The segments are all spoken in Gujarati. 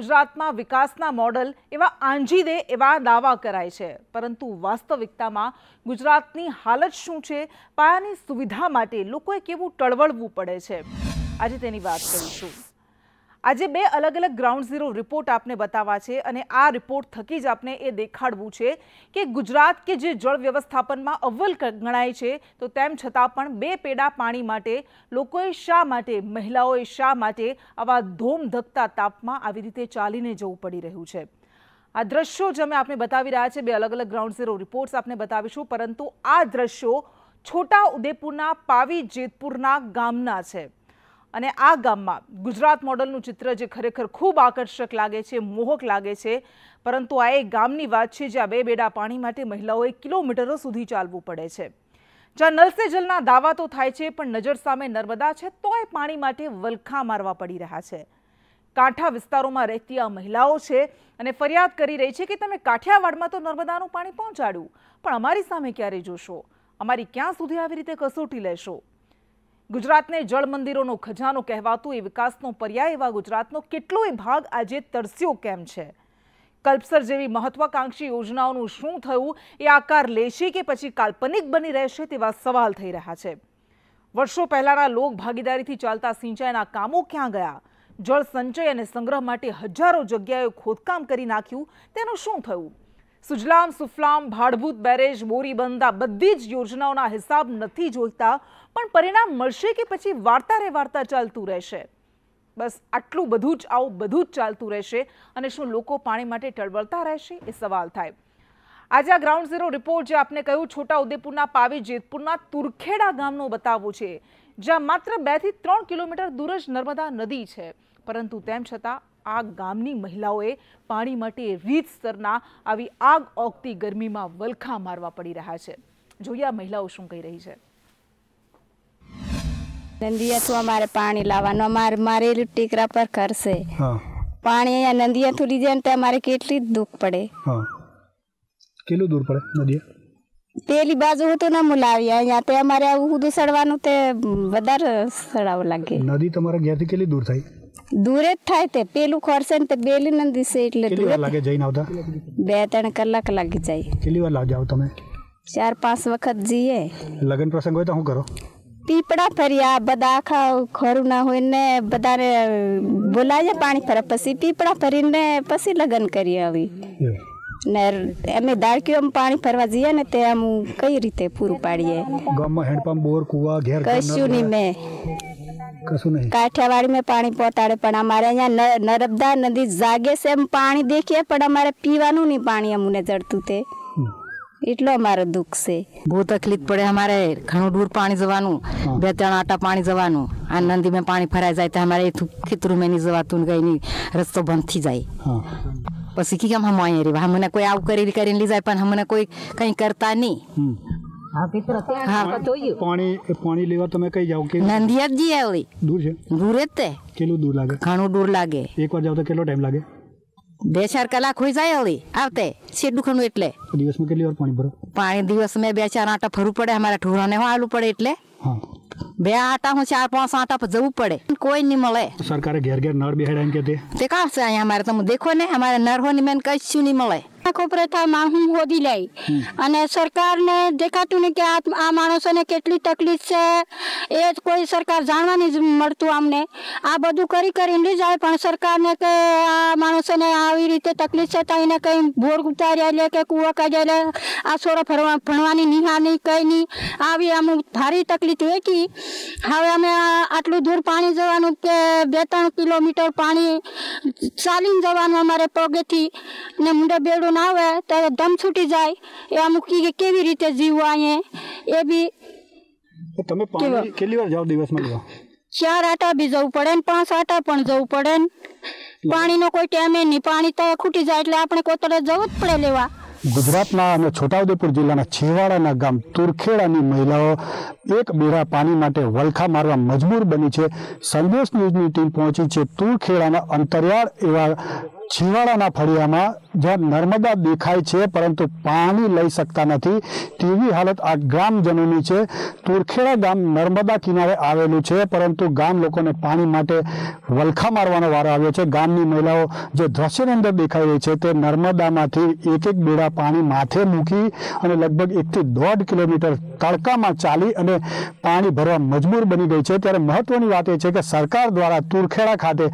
ગુજરાતમાં વિકાસના મોડલ એવા આંજી દે એવા દાવા કરાય છે પરંતુ વાસ્તવિકતામાં ગુજરાતની હાલત શું છે પાયાની સુવિધા માટે લોકોએ કેવું ટળવળવું પડે છે આજે તેની વાત કરીશું આજે બે અલગ અલગ ગ્રાઉન્ડ ઝીરો રિપોર્ટ આપને બતાવવા છે અને આ રિપોર્ટ થકી જ આપણે એ દેખાડવું છે કે ગુજરાત કે જે જળ વ્યવસ્થાપનમાં અવ્વલ ગણાય છે તો તેમ છતાં પણ બે પેડા પાણી માટે લોકોએ શા માટે મહિલાઓએ શા માટે આવા ધોમધકતા તાપમાં આવી રીતે ચાલીને જવું પડી રહ્યું છે આ દ્રશ્યો જ અમે આપને બતાવી રહ્યા છે બે અલગ અલગ ગ્રાઉન્ડ ઝીરો રિપોર્ટ્સ આપને બતાવીશું પરંતુ આ દ્રશ્યો છોટા ઉદેપુરના પાવી જેતપુરના ગામના છે અને આ ગામમાં ગુજરાત મોડલનું ચિત્ર જે ખરેખર ખૂબ આકર્ષક લાગે છે મોહક લાગે છે પરંતુ આ એક ગામની વાત છે જ્યાં બે બેડા પાણી માટે મહિલાઓએ કિલોમીટરો સુધી ચાલવું પડે છે જ્યાં નલ જલના દાવા તો થાય છે પણ નજર સામે નર્મદા છે તોય પાણી માટે વલખા મારવા પડી રહ્યા છે કાંઠા વિસ્તારોમાં રહેતી આ મહિલાઓ છે અને ફરિયાદ કરી રહી છે કે તમે કાઠિયાવાડમાં તો નર્મદાનું પાણી પહોંચાડ્યું પણ અમારી સામે ક્યારે જોશો અમારી ક્યાં સુધી આવી રીતે કસોટી લેશો ગુજરાતને જળ મંદિરોનો ખજાનો કહેવાતું એ વિકાસનો પર્યાય એવા ગુજરાતનો કેટલોય ભાગ આજે તરસ્યો કેમ છે કલ્પસર જેવી મહત્વાકાંક્ષી યોજનાઓનું શું થયું એ આકાર લેશે કે પછી કાલ્પનિક બની રહેશે તેવા સવાલ થઈ રહ્યા છે વર્ષો પહેલાંના લોક ભાગીદારીથી ચાલતા સિંચાઈના કામો ક્યાં ગયા જળ સંચય અને સંગ્રહ માટે હજારો જગ્યાએ ખોદકામ કરી નાખ્યું તેનું શું થયું સુજલામ સુફલામ ભાડભૂત બેરેજ બોરીબંધ આ બધી જ યોજનાઓના હિસાબ નથી જોઈતા પણ પરિણામ મળશે કે પછી વાર્તા રે વાર્તા ચાલતું રહેશે બસ આટલું બધું જ આવું બધું જ ચાલતું રહેશે અને શું લોકો પાણી માટે ટળવળતા રહેશે એ સવાલ થાય આજે આ ગ્રાઉન્ડ ઝીરો રિપોર્ટ જે આપને કહ્યું છોટા ઉદેપુરના પાવી જેતપુરના તુરખેડા ગામનો બતાવો છે જ્યાં માત્ર બેથી ત્રણ કિલોમીટર દૂર જ નર્મદા નદી છે પરંતુ તેમ છતાં આ ગામની મહિલાઓએ પાણી માટે રીતસરના આવી આગ ઓગતી ગરમીમાં વલખા મારવા પડી રહ્યા છે જોઈએ આ મહિલાઓ શું કહી રહી છે નંદિયાથી અમારે પાણી લાવવાનું અમારે મારેલું ટીકરા પર કરશે પાણી અહીંયા નંદિયાથી લીધે ને અમારે કેટલી દુઃખ પડે કેટલું દૂર પડે નદિયા પેલી બાજુ હતું ના મુલાવી અહીંયા તે અમારે આવું સડવાનું તે વધારે સડાવ લાગે નદી તમારા ઘેરથી કેટલી દૂર થાય દૂરે જ થાય તે પેલું ખોરશે ને તે બેલી ન દિશે એટલે કેટલી લાગે જઈને આવતા બે ત્રણ કલાક લાગી જાય કેટલી વાર લાવ જાવ તમે ચાર પાંચ વખત જઈએ લગ્ન પ્રસંગ હોય તો શું કરો પીપળા ફર્યા બધા આખા ખરું ના હોય ને બધાને બોલાવીએ પાણી ફરે પછી પીપળા ફરીને પછી લગ્ન કરી આવી ને અમે દાળકીઓ પાણી ફરવા જઈએ ને તે આમ કઈ રીતે પૂરું પાડીએ ગામમાં હેન્ડપંપ બોર કુવા ઘેર કશું નહીં મેં કશું નહીં કાઠિયાવાડીમાં પાણી પહોંચાડે પણ અમારે અહીંયા નર્મદા નદી જાગે છે એમ પાણી દેખીએ પણ અમારે પીવાનું નહીં પાણી અમને જડતું તે એટલો અમારો દુઃખ છે બહુ તકલીફ પડે અમારે ઘણું દૂર પાણી જવાનું બે ત્રણ આટા પાણી જવાનું આ નદીમાં પાણી ફરાઈ જાય તો અમારે એ ખેતરું મેં નહીં જવાતું કઈ નહીં રસ્તો બંધ થઈ જાય પછી કેમ હમ અહીંયા રહેવા હમને કોઈ આવું કરીને કરીને લઈ જાય પણ હમને કોઈ કંઈ કરતા નહીં હા દૂર દૂર જ દૂર લાગે બે ચાર કલાક હોઈ જાય હળી આવતે શેડું ખણું એટલે દિવસમાં કેટલી વાર પાણી ભરો પાણી દિવસમાં બે ચાર આટા ફરવું પડે અમારા ને હાલવું પડે એટલે બે આટા હું ચાર પાંચ આટા પર જવું પડે કોઈ નહીં મળે સરકારે ઘેર ઘેર નળ બેહાડે કે તે અહીંયા અમારે તમે દેખો ને અમારે નર હોય ને મેં કશું નહીં મળે કોપ્રથા માં હું હોડી લઈ અને સરકારને દેખાતું ન કે આ માણસોને કેટલી તકલીફ છે એ કોઈ સરકાર જાણવાની મરતું આમને આ બધું કરી કરી લી જાય પણ સરકારને કે આ માણસોને આ વિ રીતે તકલીફ છે તઈને કોઈ બોર ગુતારી આલે કે કૂવા કજાલે આ છોરો ફરવાની નિહાન નઈ કઈની આ વિ આમ ભારે તકલીફ હે કે હા અમે આટલું દૂર પાણી જવાનું કે 23 કિલોમીટર પાણી ચાલીન જવાનું અમારે પોગે થી ને મુંડે બેડો આવે ત્યારે દમ છૂટી જાય એ અમુક કે કેવી રીતે જીવવા અહીંયા એ બી તમે કેટલી વાર જાઓ દિવસમાં લેવા ચાર આટા બી જવું પડે ને પાંચ આટા પણ જવું પડે ને પાણીનો કોઈ ટાઈમે નહીં પાણી તો ખૂટી જાય એટલે આપણે કોતરે જવું જ પડે લેવા ગુજરાતના અને છોટાઉદેપુર જિલ્લાના છેવાડાના ગામ તુરખેડાની મહિલાઓ એક બેડા પાણી માટે વલખા મારવા મજબૂર બની છે સંદેશ ન્યૂઝની ટીમ પહોંચી છે તુરખેડાના અંતરિયાળ એવા છીવાડાના ફળિયામાં જ્યાં નર્મદા દેખાય છે પરંતુ પાણી લઈ શકતા નથી તેવી હાલત આ ગ્રામજનોની છે તુરખેડા ગામ નર્મદા કિનારે આવેલું છે પરંતુ ગામ લોકોને પાણી માટે વલખા મારવાનો વારો આવ્યો છે ગામની મહિલાઓ જે દ્રશ્યની અંદર દેખાઈ રહી છે તે નર્મદામાંથી એક એક બેડા પાણી માથે મૂકી અને લગભગ એકથી દોઢ કિલોમીટર તડકામાં ચાલી અને પાણી ભરવા મજબૂર બની ગઈ છે ત્યારે મહત્વની વાત એ છે કે સરકાર દ્વારા તુરખેડા ખાતે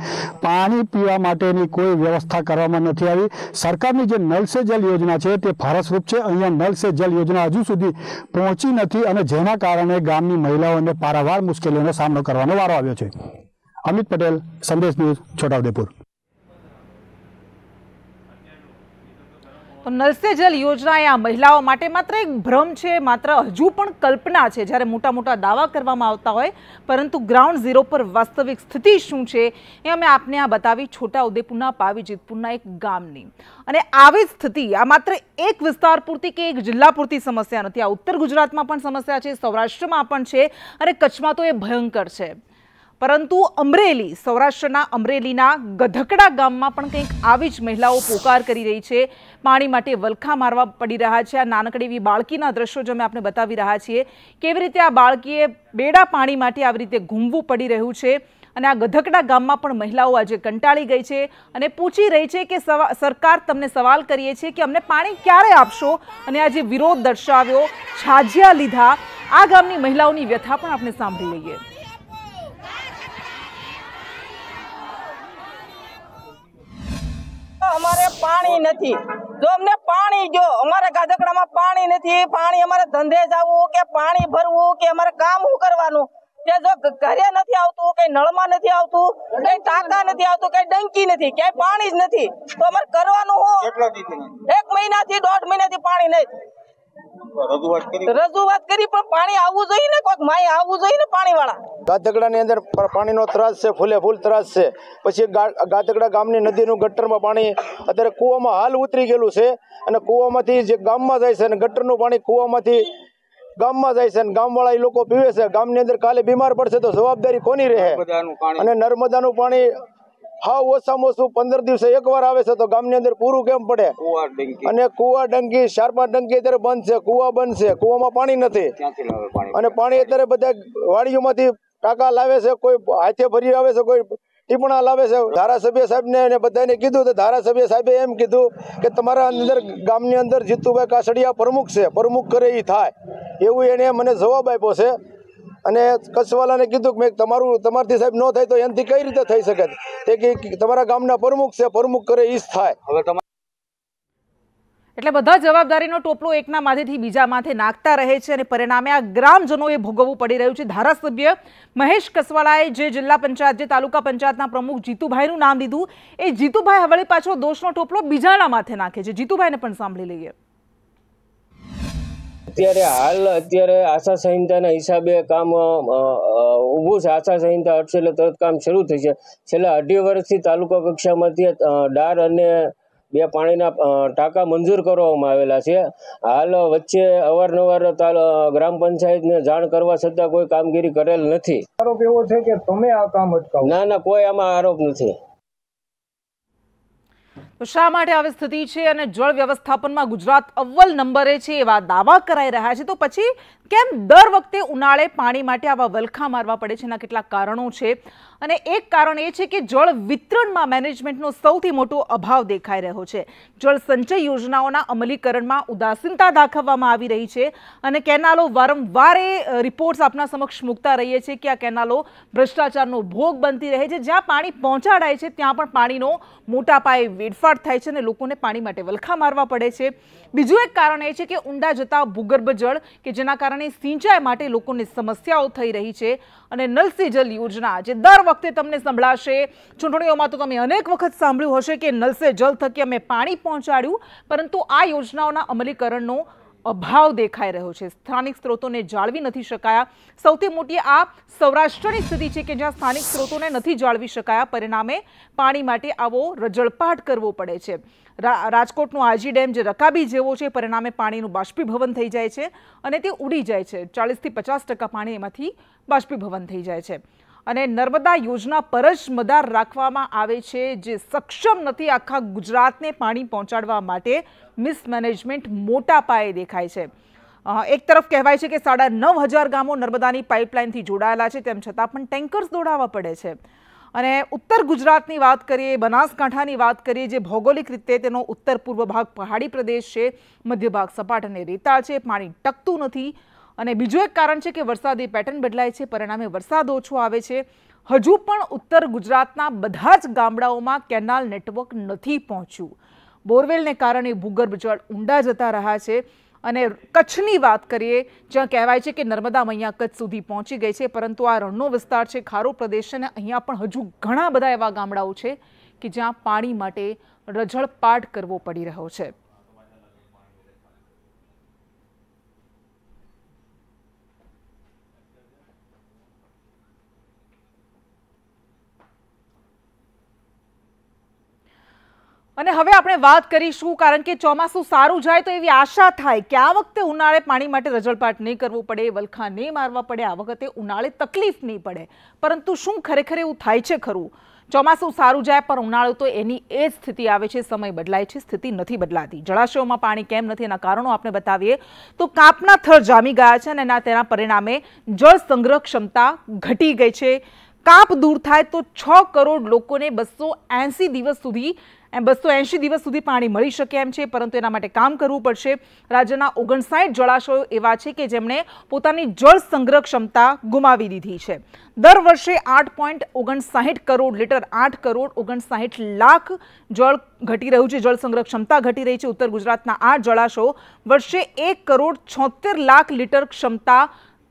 પાણી પીવા માટેની કોઈ વ્યવસ્થા કરવામાં નથી આવી સરકારની જે નલ સે જલ યોજના છે તે ફરસરૂપ છે અહીંયા નલ સે જલ યોજના હજુ સુધી પહોંચી નથી અને જેના કારણે ગામની મહિલાઓને પારાવાર મુશ્કેલીઓનો સામનો કરવાનો વારો આવ્યો છે અમિત પટેલ સંદેશ ન્યૂઝ છોટાઉદેપુર તો નલ સે જલ યોજના એ આ મહિલાઓ માટે માત્ર એક ભ્રમ છે માત્ર હજુ પણ કલ્પના છે જ્યારે મોટા મોટા દાવા કરવામાં આવતા હોય પરંતુ ગ્રાઉન્ડ ઝીરો પર વાસ્તવિક સ્થિતિ શું છે એ અમે આપને આ બતાવી છોટા ઉદેપુરના પાવી એક ગામની અને આવી સ્થિતિ આ માત્ર એક વિસ્તાર પૂરતી કે એક જિલ્લા પૂરતી સમસ્યા નથી આ ઉત્તર ગુજરાતમાં પણ સમસ્યા છે સૌરાષ્ટ્રમાં પણ છે અને કચ્છમાં તો એ ભયંકર છે પરંતુ અમરેલી સૌરાષ્ટ્રના અમરેલીના ગધકડા ગામમાં પણ કંઈક આવી જ મહિલાઓ પોકાર કરી રહી છે પાણી માટે વલખા મારવા પડી રહ્યા છે આ નાનકડી એવી બાળકીના દ્રશ્યો જે અમે આપણે બતાવી રહ્યા છીએ કેવી રીતે આ બાળકીએ બેડા પાણી માટે આવી રીતે ઘૂમવું પડી રહ્યું છે અને આ ગધકડા ગામમાં પણ મહિલાઓ આજે કંટાળી ગઈ છે અને પૂછી રહી છે કે સરકાર તમને સવાલ કરીએ છીએ કે અમને પાણી ક્યારે આપશો અને આજે વિરોધ દર્શાવ્યો છાજિયા લીધા આ ગામની મહિલાઓની વ્યથા પણ આપણે સાંભળી લઈએ અમારે પાણી નથી જો અમને પાણી જો અમારે ગાધકડામાં પાણી નથી પાણી અમારે ધંધે જવું કે પાણી ભરવું કે અમારે કામ શું કરવાનું તે જો ઘરે નથી આવતું કઈ નળમાં નથી આવતું કઈ ટાંકા નથી આવતું કઈ ડંકી નથી ક્યાંય પાણી જ નથી તો અમારે કરવાનું હું એક મહિનાથી દોઢ મહિનાથી પાણી નહીં રજૂઆત કરી પણ પાણી આવવું જોઈએ ને કોઈક માય આવવું જોઈએ ને પાણી વાળા ગાતકડાની અંદર પાણીનો ત્રાસ છે ફૂલે ફૂલ ત્રાસ છે પછી ગાતકડા ગામની નદીનું ગટરમાં પાણી અત્યારે કૂવામાં હાલ ઉતરી ગયેલું છે અને કૂવામાંથી જે ગામમાં જાય છે અને ગટરનું પાણી કૂવામાંથી ગામમાં જાય છે અને ગામવાળા એ લોકો પીવે છે ગામની અંદર કાલે બીમાર પડશે તો જવાબદારી કોની રહે અને નર્મદાનું પાણી હા ઓછામાં ઓછું પંદર દિવસે એક વાર આવે છે તો ગામની અંદર પૂરું કેમ પડે અને કુવા ડંકી ચાર પાંચ ડંકી અત્યારે બંધ છે કુવા બંધ છે કુવામાં પાણી નથી અને પાણી અત્યારે બધા વાડીઓમાંથી ટાંકા લાવે છે કોઈ હાથે ભરી આવે છે કોઈ ટીપણા લાવે છે ધારાસભ્ય સાહેબને અને બધાને કીધું તો ધારાસભ્ય સાહેબે એમ કીધું કે તમારા અંદર ગામની અંદર જીતુભાઈ કાસડિયા પ્રમુખ છે પ્રમુખ કરે એ થાય એવું એને મને જવાબ આપ્યો છે અને કચ્છવાલાને કીધું કે મેં તમારું તમારથી સાહેબ ન થાય તો એનાથી કઈ રીતે થઈ શકે તે કે તમારા ગામના પ્રમુખ છે પ્રમુખ કરે ઈ થાય હવે એટલે બધા જવાબદારીનો ટોપલો એકના માથેથી બીજા માથે નાખતા રહે છે અને પરિણામે આ ગ્રામજનોએ ભોગવવું પડી રહ્યું છે ધારાસભ્ય મહેશ કસવાળાએ જે જિલ્લા પંચાયત જે તાલુકા પંચાયતના પ્રમુખ જીતુભાઈનું નામ લીધું એ જીતુભાઈ હવે પાછો દોષનો ટોપલો બીજાના માથે નાખે છે જીતુભાઈને પણ સાંભળી લઈએ અત્યારે હાલ અત્યારે આશા સંહિતાના હિસાબે કામ ઊભું છે આશા સંહિતા હટશે એટલે તરત કામ શરૂ થઈ છે છેલ્લા અઢી વર્ષથી તાલુકા કક્ષામાંથી ડાર અને બે પાણીના ટાંકા મંજૂર કરવામાં આવેલા છે હાલ વચ્ચે અવારનવાર ગ્રામ પંચાયતને જાણ કરવા છતાં કોઈ કામગીરી કરેલ નથી આરોપ એવો છે કે તમે આ કામ અટકાવો ના ના કોઈ આમાં આરોપ નથી શા માટે આવી સ્થિતિ છે અને જળ વ્યવસ્થાપનમાં ગુજરાત અવ્વલ નંબરે છે એવા દાવા કરાઈ રહ્યા છે તો પછી કેમ દર વખતે ઉનાળે પાણી માટે આવા વલખા મારવા પડે છે એના કેટલાક કારણો છે અને એક કારણ એ છે કે જળ વિતરણમાં મેનેજમેન્ટનો સૌથી મોટો અભાવ દેખાઈ રહ્યો છે જળ સંચય યોજનાઓના અમલીકરણમાં ઉદાસીનતા દાખવવામાં આવી રહી છે અને કેનાલો વારંવાર રિપોર્ટ્સ આપના સમક્ષ મૂકતા રહીએ છીએ કે આ કેનાલો ભ્રષ્ટાચારનો ભોગ બનતી રહે છે જ્યાં પાણી પહોંચાડાય છે ત્યાં પણ પાણીનો મોટા પાયે વેડફા તોડફાડ થાય છે અને લોકોને પાણી માટે વલખા મારવા પડે છે બીજું એક કારણ એ છે કે ઊંડા જતા ભૂગર્ભ જળ કે જેના કારણે સિંચાઈ માટે લોકોને સમસ્યાઓ થઈ રહી છે અને નલ જલ યોજના જે દર વખતે તમને સંભળાશે ચૂંટણીઓમાં તો તમે અનેક વખત સાંભળ્યું હશે કે નલસે જલ થકી અમે પાણી પહોંચાડ્યું પરંતુ આ યોજનાઓના અમલીકરણનો અભાવ દેખાઈ રહ્યો છે સ્થાનિક સ્ત્રોતોને જાળવી નથી શકાયા સૌથી મોટી આ સૌરાષ્ટ્રની સ્થિતિ છે કે જ્યાં સ્થાનિક સ્ત્રોતોને નથી જાળવી શકાયા પરિણામે પાણી માટે આવો રજળપાટ કરવો પડે છે રાજકોટનો આજી ડેમ જે રકાબી જેવો છે પરિણામે પાણીનું બાષ્પીભવન થઈ જાય છે અને તે ઉડી જાય છે ચાલીસથી પચાસ ટકા પાણી એમાંથી બાષ્પીભવન થઈ જાય છે અને નર્મદા યોજના પર જ મદાર રાખવામાં આવે છે જે સક્ષમ નથી આખા ગુજરાતને પાણી પહોંચાડવા માટે મિસમેનેજમેન્ટ મોટા પાયે દેખાય છે એક તરફ કહેવાય છે કે સાડા નવ હજાર ગામો નર્મદાની પાઇપલાઇનથી જોડાયેલા છે તેમ છતાં પણ ટેન્કર્સ દોડાવવા પડે છે અને ઉત્તર ગુજરાતની વાત કરીએ બનાસકાંઠાની વાત કરીએ જે ભૌગોલિક રીતે તેનો ઉત્તર પૂર્વ ભાગ પહાડી પ્રદેશ છે મધ્ય ભાગ સપાટ અને રેતાળ છે પાણી ટકતું નથી અને બીજું એક કારણ છે કે વરસાદી પેટર્ન બદલાય છે પરિણામે વરસાદ ઓછો આવે છે હજુ પણ ઉત્તર ગુજરાતના બધા જ ગામડાઓમાં કેનાલ નેટવર્ક નથી પહોંચ્યું બોરવેલને કારણે ભૂગર્ભ જળ ઊંડા જતા રહ્યા છે અને કચ્છની વાત કરીએ જ્યાં કહેવાય છે કે નર્મદા મૈયા કચ્છ સુધી પહોંચી ગઈ છે પરંતુ આ રણનો વિસ્તાર છે ખારો પ્રદેશ અને અહીંયા પણ હજુ ઘણા બધા એવા ગામડાઓ છે કે જ્યાં પાણી માટે રઝળપાટ કરવો પડી રહ્યો છે અને હવે આપણે વાત કરીશું કારણ કે ચોમાસું સારું જાય તો એવી આશા થાય કે આ વખતે ઉનાળે પાણી માટે રજળપાટ નહીં કરવું પડે વલખા નહીં મારવા પડે આ વખતે ઉનાળે તકલીફ નહીં પડે પરંતુ શું ખરેખર એવું થાય છે ખરું ચોમાસું સારું જાય પણ ઉનાળો તો એની એ જ સ્થિતિ આવે છે સમય બદલાય છે સ્થિતિ નથી બદલાતી જળાશયોમાં પાણી કેમ નથી એના કારણો આપણે બતાવીએ તો કાપના થર જામી ગયા છે અને તેના પરિણામે જળ સંગ્રહ ક્ષમતા ઘટી ગઈ છે કાપ દૂર થાય તો છ કરોડ લોકોને બસો એંસી દિવસ સુધી એમ બસો એંશી દિવસ સુધી પાણી મળી શકે એમ છે પરંતુ એના માટે કામ કરવું પડશે રાજ્યના ઓગણસાઠ જળાશયો એવા છે કે જેમણે પોતાની જળ સંગ્રહ ક્ષમતા ગુમાવી દીધી છે દર વર્ષે આઠ પોઈન્ટ ઓગણસાઠ કરોડ લીટર આઠ કરોડ ઓગણસાઠ લાખ જળ ઘટી રહ્યું છે જળ સંગ્રહ ક્ષમતા ઘટી રહી છે ઉત્તર ગુજરાતના આ જળાશયો વર્ષે એક કરોડ છોતેર લાખ લીટર ક્ષમતા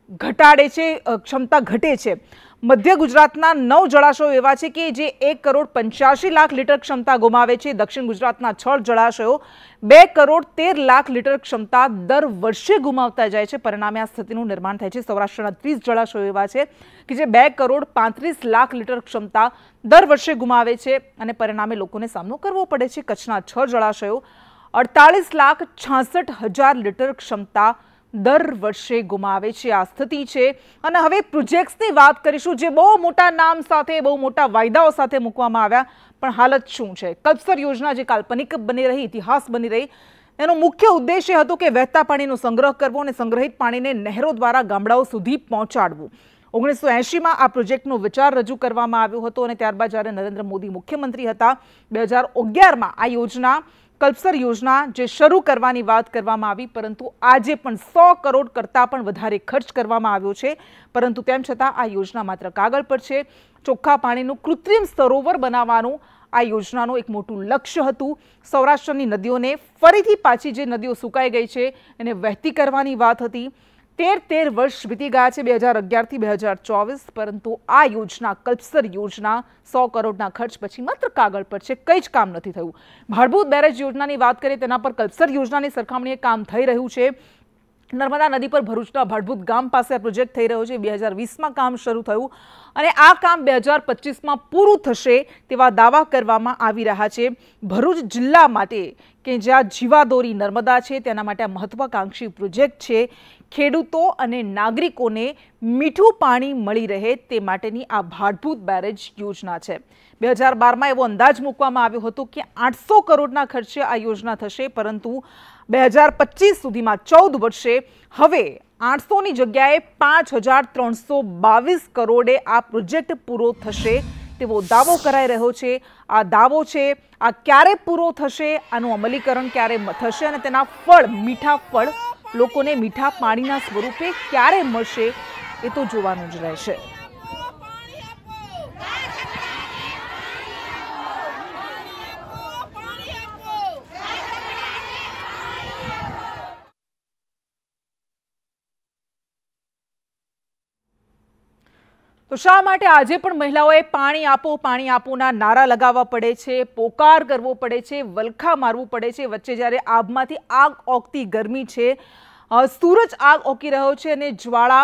ઘટાડે છે ક્ષમતા ઘટે છે મધ્ય ગુજરાતના નવ જળાશયો એવા છે કે જે એક કરોડ પંચ્યાસી લાખ લીટર ક્ષમતા ગુમાવે છે દક્ષિણ ગુજરાતના છ જળાશયો બે કરોડ તેર લાખ લીટર ક્ષમતા દર વર્ષે ગુમાવતા જાય છે પરિણામે આ સ્થિતિનું નિર્માણ થાય છે સૌરાષ્ટ્રના ત્રીસ જળાશયો એવા છે કે જે બે કરોડ પાંત્રીસ લાખ લીટર ક્ષમતા દર વર્ષે ગુમાવે છે અને પરિણામે લોકોને સામનો કરવો પડે છે કચ્છના છ જળાશયો અડતાલીસ લાખ છાસઠ હજાર લીટર ક્ષમતા દર વર્ષે ગુમાવે છે આ સ્થિતિ છે અને હવે પ્રોજેક્ટ્સની વાત કરીશું જે બહુ મોટા નામ સાથે બહુ મોટા વાયદાઓ સાથે મૂકવામાં આવ્યા પણ હાલત શું છે કલ્પસર યોજના જે કાલ્પનિક બની રહી ઇતિહાસ બની રહી એનો મુખ્ય ઉદ્દેશ્ય હતો કે વહેતા પાણીનો સંગ્રહ કરવો અને સંગ્રહિત પાણીને નહેરો દ્વારા ગામડાઓ સુધી પહોંચાડવું ઓગણીસો એંશીમાં આ પ્રોજેક્ટનો વિચાર રજૂ કરવામાં આવ્યો હતો અને ત્યારબાદ જ્યારે નરેન્દ્ર મોદી મુખ્યમંત્રી હતા બે હજાર અગિયારમાં આ યોજના કલ્પસર યોજના જે શરૂ કરવાની વાત કરવામાં આવી પરંતુ આજે પણ સો કરોડ કરતાં પણ વધારે ખર્ચ કરવામાં આવ્યો છે પરંતુ તેમ છતાં આ યોજના માત્ર કાગળ પર છે ચોખ્ખા પાણીનું કૃત્રિમ સરોવર બનાવવાનું આ યોજનાનું એક મોટું લક્ષ્ય હતું સૌરાષ્ટ્રની નદીઓને ફરીથી પાછી જે નદીઓ સુકાઈ ગઈ છે એને વહેતી કરવાની વાત હતી તેર તેર વર્ષ વીતી ગયા છે બે હજાર અગિયારથી બે હજાર ચોવીસ પરંતુ આ યોજના કલ્પસર યોજના સો કરોડના ખર્ચ પછી માત્ર કાગળ પર છે કંઈ જ કામ નથી થયું ભાડભૂત બેરેજ યોજનાની વાત કરીએ તેના પર કલ્પસર યોજનાની સરખામણીએ કામ થઈ રહ્યું છે નર્મદા નદી પર ભરૂચના ભાડભૂત ગામ પાસે આ પ્રોજેક્ટ થઈ રહ્યો છે બે હજાર વીસમાં કામ શરૂ થયું અને આ કામ બે હજાર પચીસમાં પૂરું થશે તેવા દાવા કરવામાં આવી રહ્યા છે ભરૂચ જિલ્લા માટે કે જ્યાં જીવાદોરી નર્મદા છે તેના માટે આ મહત્વાકાંક્ષી પ્રોજેક્ટ છે ખેડૂતો અને નાગરિકોને મીઠું પાણી મળી રહે તે માટેની આ ભાડભૂત બેરેજ યોજના છે બે હજાર બારમાં એવો અંદાજ મૂકવામાં આવ્યો હતો કે આઠસો કરોડના ખર્ચે આ યોજના થશે પરંતુ બે હજાર પચીસ સુધીમાં ચૌદ વર્ષે હવે આઠસોની જગ્યાએ પાંચ હજાર ત્રણસો બાવીસ કરોડે આ પ્રોજેક્ટ પૂરો થશે તેવો દાવો કરાઈ રહ્યો છે આ દાવો છે આ ક્યારે પૂરો થશે આનું અમલીકરણ ક્યારે થશે અને તેના ફળ મીઠા ફળ લોકોને મીઠા પાણીના સ્વરૂપે ક્યારે મળશે એ તો જોવાનું જ રહેશે તો શા માટે આજે પણ મહિલાઓએ પાણી આપો પાણી આપોના નારા લગાવવા પડે છે પોકાર કરવો પડે છે વલખા મારવું પડે છે વચ્ચે જ્યારે આગમાંથી આગ ઓકતી ગરમી છે સૂરજ આગ ઓકી રહ્યો છે અને જ્વાળા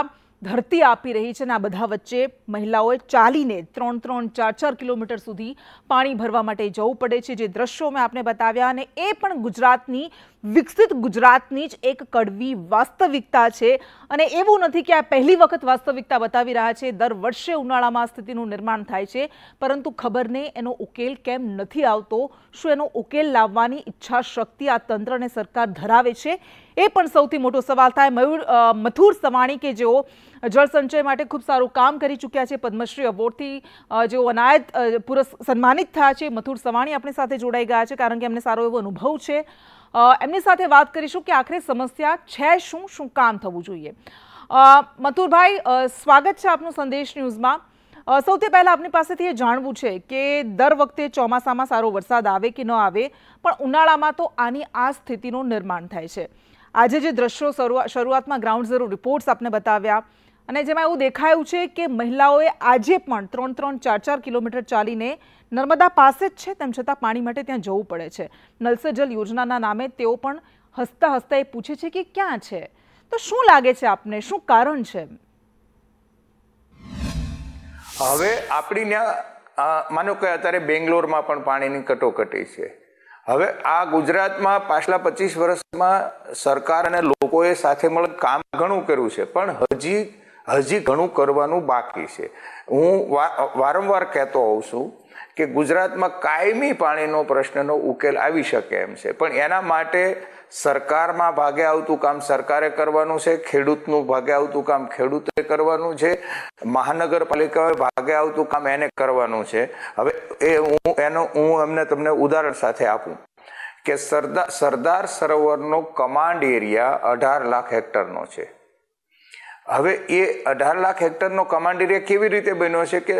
ધરતી આપી રહી છે અને આ બધા વચ્ચે મહિલાઓએ ચાલીને ત્રણ ત્રણ ચાર ચાર કિલોમીટર સુધી પાણી ભરવા માટે જવું પડે છે જે દ્રશ્યો મેં આપને બતાવ્યા અને એ પણ ગુજરાતની વિકસિત ગુજરાતની જ એક કડવી વાસ્તવિકતા છે અને એવું નથી કે આ પહેલી વખત વાસ્તવિકતા બતાવી રહ્યા છે દર વર્ષે ઉનાળામાં સ્થિતિનું નિર્માણ થાય છે પરંતુ ખબર નહીં એનો ઉકેલ કેમ નથી આવતો શું એનો ઉકેલ લાવવાની ઈચ્છા શક્તિ આ તંત્રને સરકાર ધરાવે છે એ પણ સૌથી મોટો સવાલ થાય મયુર મથુર સવાણી કે જેઓ જળસંચય માટે ખૂબ સારું કામ કરી ચૂક્યા છે પદ્મશ્રી એવોર્ડથી જેઓ અનાયત પુરસ્ સન્માનિત થયા છે મથુર સવાણી આપણી સાથે જોડાઈ ગયા છે કારણ કે એમને સારો એવો અનુભવ છે એમની સાથે વાત કરીશું કે આખરે સમસ્યા છે શું શું કામ થવું જોઈએ મથુરભાઈ સ્વાગત છે આપનું સંદેશ ન્યૂઝમાં સૌથી પહેલાં આપની પાસેથી એ જાણવું છે કે દર વખતે ચોમાસામાં સારો વરસાદ આવે કે ન આવે પણ ઉનાળામાં તો આની આ સ્થિતિનું નિર્માણ થાય છે આજે જે દ્રશ્યો શરૂઆતમાં ગ્રાઉન્ડ ઝીરો રિપોર્ટ્સ આપને બતાવ્યા અને જેમાં એવું દેખાયું છે કે મહિલાઓએ આજે પણ ત્રણ ત્રણ ચાર ચાર કિલોમીટર ચાલીને નર્મદા પાસે જ છે તેમ છતાં પાણી માટે ત્યાં જવું પડે છે નલ સે જલ યોજનાના નામે તેઓ પણ હસતા હસતા એ પૂછે છે કે ક્યાં છે તો શું લાગે છે આપને શું કારણ છે હવે આપણી ત્યાં માનો કે અત્યારે બેંગ્લોરમાં પણ પાણીની કટોકટી છે હવે આ ગુજરાતમાં પાછલા પચીસ વર્ષમાં સરકાર અને લોકોએ સાથે મળી કામ ઘણું કર્યું છે પણ હજી હજી ઘણું કરવાનું બાકી છે હું વારંવાર કહેતો હોઉં છું કે ગુજરાતમાં કાયમી પાણીનો પ્રશ્નનો ઉકેલ આવી શકે એમ છે પણ એના માટે સરકારમાં ભાગે આવતું કામ સરકારે કરવાનું છે ખેડૂતનું ભાગે આવતું કામ ખેડૂતે કરવાનું છે મહાનગરપાલિકાએ ભાગે આવતું કામ એને કરવાનું છે હવે એ હું એનો હું એમને તમને ઉદાહરણ સાથે આપું કે સરદાર સરદાર સરોવરનો કમાન્ડ એરિયા અઢાર લાખ હેક્ટરનો છે હવે એ અઢાર લાખ હેક્ટરનો કમાન્ડ એરિયા કેવી રીતે બન્યો છે કે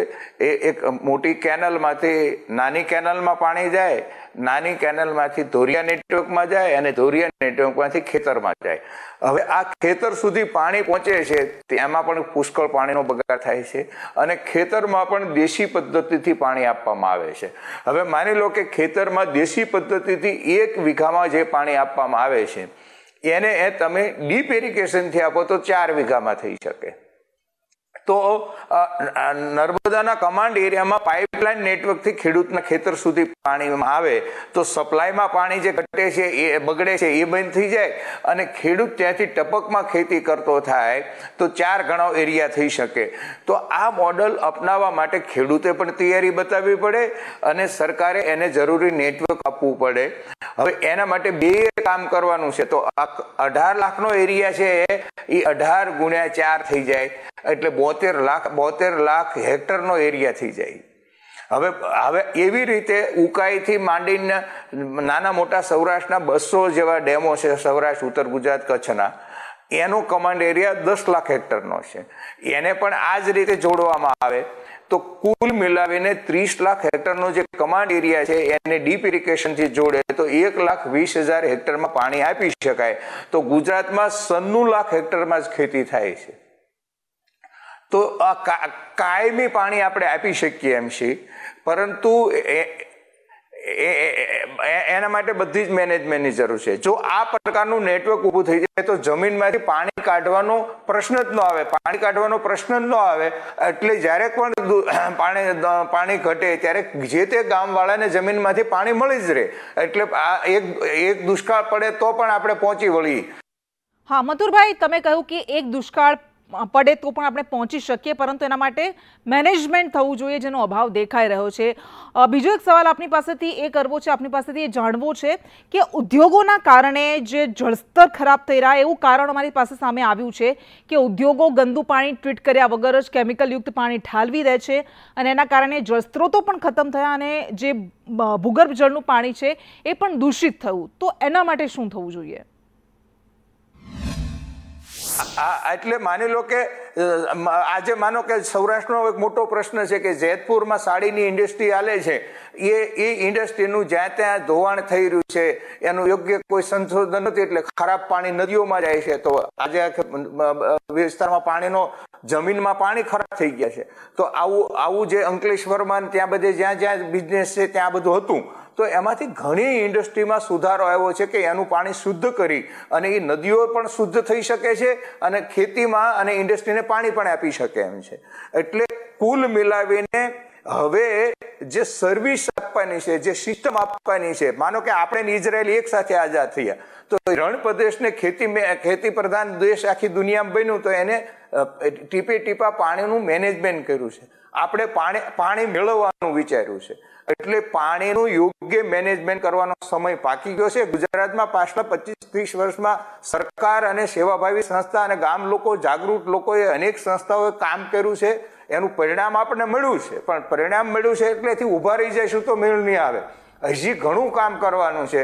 એ એક મોટી કેનલમાંથી નાની કેનલમાં પાણી જાય નાની કેનલમાંથી ધોરિયા નેટવર્કમાં જાય અને ધોરિયા નેટવર્કમાંથી ખેતરમાં જાય હવે આ ખેતર સુધી પાણી પહોંચે છે તેમાં પણ પુષ્કળ પાણીનો બગાડ થાય છે અને ખેતરમાં પણ દેશી પદ્ધતિથી પાણી આપવામાં આવે છે હવે માની લો કે ખેતરમાં દેશી પદ્ધતિથી એક વીઘામાં જે પાણી આપવામાં આવે છે એને એ તમે ડીપ એરિગેશનથી આપો તો ચાર વીઘામાં થઈ શકે તો નર્મદાના કમાન્ડ એરિયામાં પાઇપલાઇન નેટવર્કથી ખેડૂતના ખેતર સુધી પાણીમાં આવે તો સપ્લાયમાં પાણી જે ઘટે છે એ બગડે છે એ બંધ થઈ જાય અને ખેડૂત ત્યાંથી ટપકમાં ખેતી કરતો થાય તો ચાર ગણો એરિયા થઈ શકે તો આ મોડલ અપનાવવા માટે ખેડૂતે પણ તૈયારી બતાવવી પડે અને સરકારે એને જરૂરી નેટવર્ક આપવું પડે હવે એના માટે બે કામ કરવાનું છે તો અઢાર લાખનો એરિયા છે એ અઢાર ગુણ્યા ચાર થઈ જાય એટલે બોતેર લાખ બોતેર લાખ હેક્ટરનો એરિયા થઈ જાય હવે હવે એવી રીતે ઉકાઈથી માંડીને નાના મોટા સૌરાષ્ટ્રના બસો જેવા ડેમો છે સૌરાષ્ટ્ર ઉત્તર ગુજરાત કચ્છના એનો કમાન્ડ એરિયા દસ લાખ હેક્ટરનો છે એને પણ આ જ રીતે જોડવામાં આવે તો કુલ મિલાવીને ત્રીસ લાખ હેક્ટરનો જે કમાન્ડ એરિયા છે એને ડીપ ઇરિગેશનથી જોડે તો એક લાખ વીસ હજાર હેક્ટરમાં પાણી આપી શકાય તો ગુજરાતમાં સન્નું લાખ હેક્ટરમાં જ ખેતી થાય છે તો કાયમી પાણી આપણે આપી શકીએ એમ છીએ પરંતુ એના માટે બધી જ મેનેજમેન્ટની જરૂર છે જો આ પ્રકારનું નેટવર્ક ઊભું થઈ જાય તો જમીનમાંથી પાણી કાઢવાનો પ્રશ્ન જ ન આવે પાણી કાઢવાનો પ્રશ્ન જ ન આવે એટલે જ્યારે પણ પાણી પાણી ઘટે ત્યારે જે તે ગામવાળાને જમીનમાંથી પાણી મળી જ રહે એટલે આ એક એક દુષ્કાળ પડે તો પણ આપણે પહોંચી વળીએ હા મધુરભાઈ તમે કહ્યું કે એક દુષ્કાળ પડે તો પણ આપણે પહોંચી શકીએ પરંતુ એના માટે મેનેજમેન્ટ થવું જોઈએ જેનો અભાવ દેખાઈ રહ્યો છે બીજો એક સવાલ આપણી પાસેથી એ કરવો છે આપણી પાસેથી એ જાણવો છે કે ઉદ્યોગોના કારણે જે જળસ્તર ખરાબ થઈ રહ્યા એવું કારણ અમારી પાસે સામે આવ્યું છે કે ઉદ્યોગો ગંદુ પાણી ટ્રીટ કર્યા વગર જ કેમિકલયુક્ત પાણી ઠાલવી રહે છે અને એના કારણે જળસ્ત્રોતો પણ ખતમ થયા અને જે ભૂગર્ભ જળનું પાણી છે એ પણ દૂષિત થયું તો એના માટે શું થવું જોઈએ એટલે માની લો કે આજે માનો કે સૌરાષ્ટ્રનો એક મોટો પ્રશ્ન છે કે જેતપુરમાં સાડીની ઇન્ડસ્ટ્રી આલે છે એ એ ઇન્ડસ્ટ્રીનું જ્યાં ત્યાં ધોવાણ થઈ રહ્યું છે એનું યોગ્ય કોઈ સંશોધન નથી એટલે ખરાબ પાણી નદીઓમાં જાય છે તો આજે વિસ્તારમાં પાણીનો જમીનમાં પાણી ખરાબ થઈ ગયા છે તો આવું આવું જે અંકલેશ્વરમાં ત્યાં બધે જ્યાં જ્યાં બિઝનેસ છે ત્યાં બધું હતું તો એમાંથી ઘણી ઇન્ડસ્ટ્રીમાં સુધારો આવ્યો છે કે એનું પાણી શુદ્ધ કરી અને એ નદીઓ પણ શુદ્ધ થઈ શકે છે અને ખેતીમાં અને ઇન્ડસ્ટ્રીને પાણી પણ આપી શકે એમ છે એટલે કુલ મિલાવીને હવે જે સર્વિસ આપવાની છે જે સિસ્ટમ આપવાની છે માનો કે આપણે ને ઇઝરાયલ એક સાથે આઝાદ થયા તો રણ પ્રદેશને ખેતી ખેતી પ્રધાન દેશ આખી દુનિયામાં બન્યું તો એને ટીપે ટીપા પાણીનું મેનેજમેન્ટ કર્યું છે આપણે પાણી પાણી મેળવવાનું વિચાર્યું છે એટલે પાણીનું યોગ્ય મેનેજમેન્ટ કરવાનો સમય પાકી ગયો છે ગુજરાતમાં પાછલા પચીસ ત્રીસ વર્ષમાં સરકાર અને સેવાભાવી સંસ્થા અને ગામ લોકો જાગૃત લોકોએ અનેક સંસ્થાઓએ કામ કર્યું છે એનું પરિણામ આપણને મળ્યું છે પણ પરિણામ મળ્યું છે એટલેથી ઊભા રહી જઈશું તો મેળ નહીં આવે હજી ઘણું કામ કરવાનું છે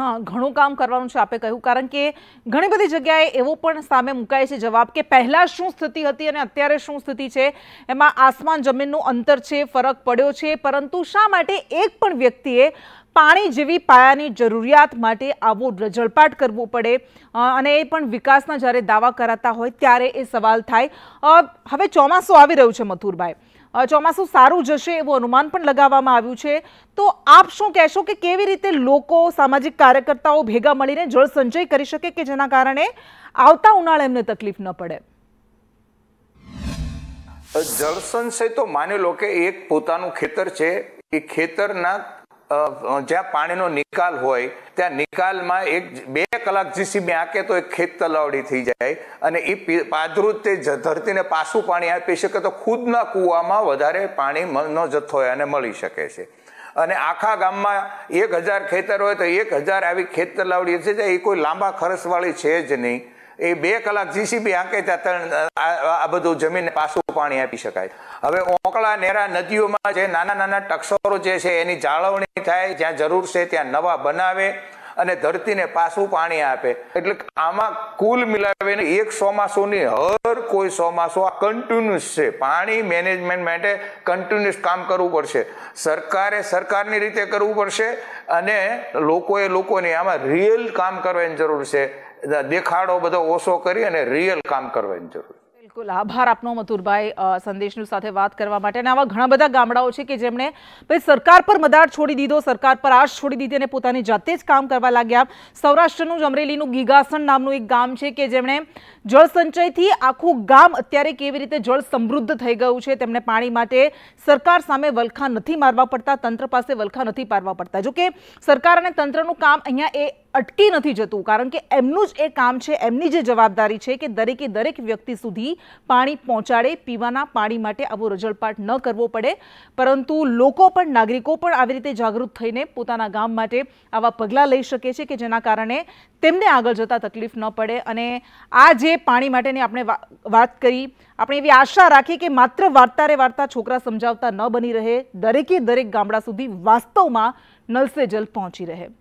હા ઘણું કામ કરવાનું છે આપે કહ્યું કારણ કે ઘણી બધી જગ્યાએ એવો પણ સામે મુકાય છે જવાબ કે પહેલાં શું સ્થિતિ હતી અને અત્યારે શું સ્થિતિ છે એમાં આસમાન જમીનનું અંતર છે ફરક પડ્યો છે પરંતુ શા માટે એક પણ વ્યક્તિએ પાણી જેવી પાયાની જરૂરિયાત માટે આવો રજળપાટ કરવો પડે અને એ પણ વિકાસના જ્યારે દાવા કરાતા હોય ત્યારે એ સવાલ થાય હવે ચોમાસું આવી રહ્યું છે મથુરભાઈ ચોમાસું સારું જશે એવું અનુમાન પણ લગાવવામાં આવ્યું છે તો આપ શું કહેશો કે કેવી રીતે લોકો સામાજિક કાર્યકર્તાઓ ભેગા મળીને જળ સંચય કરી શકે કે જેના કારણે આવતા ઉનાળે એમને તકલીફ ન પડે જળ સંચય તો માની લો કે એક પોતાનું ખેતર છે એ ખેતરના જ્યાં પાણીનો નિકાલ હોય ત્યાં નિકાલમાં એક બે કલાક જીસીબી આંકે તો એક ખેત તલાવડી થઈ જાય અને એ પાદરું તે ધરતીને પાસું પાણી આપી શકે તો ખુદના કૂવામાં વધારે પાણી પાણીનો જથ્થો એને મળી શકે છે અને આખા ગામમાં એક હજાર ખેતર હોય તો એક હજાર આવી ખેત તલાવડી છે એ કોઈ લાંબા ખર્ચવાળી છે જ નહીં એ બે કલાક જીસીબી આંકે ત્યાં આ બધું જમીન પાછું પાણી આપી શકાય હવે ઓકળા નેરા નદીઓમાં જે નાના નાના ટક્ષરો જે છે એની જાળવણી થાય જ્યાં જરૂર છે ત્યાં નવા બનાવે અને ધરતીને પાછું પાણી આપે એટલે આમાં કુલ મિલાવીને એક ચોમાસુની હર કોઈ ચોમાસું આ કન્ટિન્યુઅસ છે પાણી મેનેજમેન્ટ માટે કન્ટિન્યુઅસ કામ કરવું પડશે સરકારે સરકારની રીતે કરવું પડશે અને લોકોએ લોકોને આમાં રિયલ કામ કરવાની જરૂર છે દેખાડો બધો ઓછો કરી અને રિયલ કામ કરવાની જરૂર બિલકુલ આભાર આપનો મધુરભાઈ સંદેશનું સાથે વાત કરવા માટે અને આવા ઘણા બધા ગામડાઓ છે કે જેમણે ભાઈ સરકાર પર મદાર છોડી દીધો સરકાર પર આશ છોડી દીધી અને પોતાની જાતે જ કામ કરવા લાગ્યા સૌરાષ્ટ્રનું જ અમરેલીનું ગીગાસણ નામનું એક ગામ છે કે જેમણે જળસંચયથી આખું ગામ અત્યારે કેવી રીતે જળ સમૃદ્ધ થઈ ગયું છે તેમણે પાણી માટે સરકાર સામે વલખા નથી મારવા પડતા તંત્ર પાસે વલખા નથી પારવા પડતા જોકે સરકાર અને તંત્રનું કામ અહીંયા એ અટકી નથી જતું કારણ કે એમનું જ એ કામ છે એમની જે જવાબદારી છે કે દરેકે દરેક વ્યક્તિ સુધી પાણી પહોંચાડે પીવાના પાણી માટે આવો રજળપાટ ન કરવો પડે પરંતુ લોકો પણ નાગરિકો પણ આવી રીતે જાગૃત થઈને પોતાના ગામ માટે આવા પગલાં લઈ શકે છે કે જેના કારણે તેમને આગળ જતાં તકલીફ ન પડે અને આ જે પાણી માટેની આપણે વાત કરી આપણે એવી આશા રાખી કે માત્ર વાર્તારે વાર્તા છોકરા સમજાવતા ન બની રહે દરેકે દરેક ગામડા સુધી વાસ્તવમાં નલસે સે જલ પહોંચી રહે